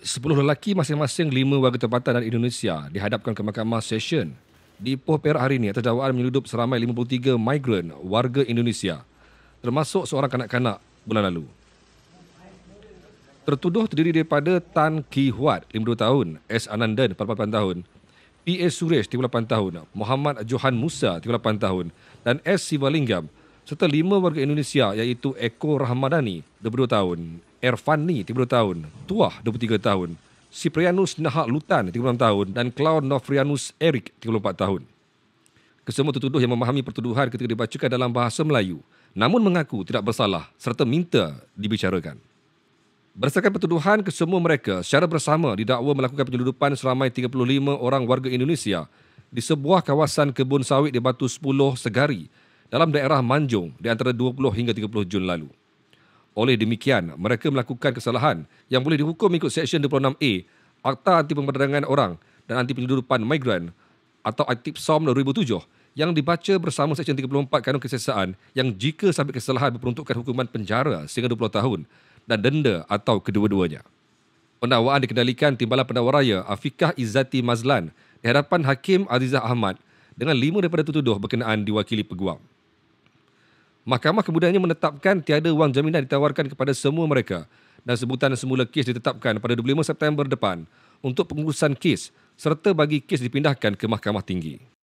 10 lelaki masing-masing 5 warga tempatan dari Indonesia dihadapkan ke mahkamah session di Poh Perak hari ini atas dakwaan menyeludup seramai 53 migran warga Indonesia termasuk seorang kanak-kanak bulan lalu. Tertuduh terdiri daripada Tan Ki Huat, 52 tahun, S. Anandan, 48 tahun, P P.A. Suresh, 38 tahun, Muhammad Johan Musa, 38 tahun dan S. Sivalingam serta lima warga Indonesia iaitu Eko Rahmadani, 22 tahun, Erfani 30 tahun, Tuah 23 tahun, Siprianus Nahak Lutan 36 tahun dan Claude Nofrianus Eric 34 tahun. Kesemua tertuduh yang memahami pertuduhan ketika dibacakan dalam bahasa Melayu namun mengaku tidak bersalah serta minta dibicarakan. Berdasarkan pertuduhan, kesemua mereka secara bersama didakwa melakukan penyeludupan seramai 35 orang warga Indonesia di sebuah kawasan kebun sawit di Batu 10 Segari dalam daerah Manjung di antara 20 hingga 30 Jun lalu. Oleh demikian, mereka melakukan kesalahan yang boleh dihukum ikut Seksyen 26A Akta Anti Pemberdayaan Orang dan Anti Penyeludupan Migran atau Aktif SOM 2007 yang dibaca bersama Seksyen 34 Kanun Kesesaan yang jika sampai kesalahan berperuntukkan hukuman penjara sehingga 20 tahun dan denda atau kedua-duanya. Pendakwaan dikendalikan Timbalan Pendakwa Raya Afiqah Izzati Mazlan di hadapan Hakim Azizah Ahmad dengan lima daripada tuduh berkenaan diwakili peguam. Mahkamah kemudiannya menetapkan tiada wang jaminan ditawarkan kepada semua mereka dan sebutan semula kes ditetapkan pada 25 September depan untuk pengurusan kes serta bagi kes dipindahkan ke Mahkamah Tinggi.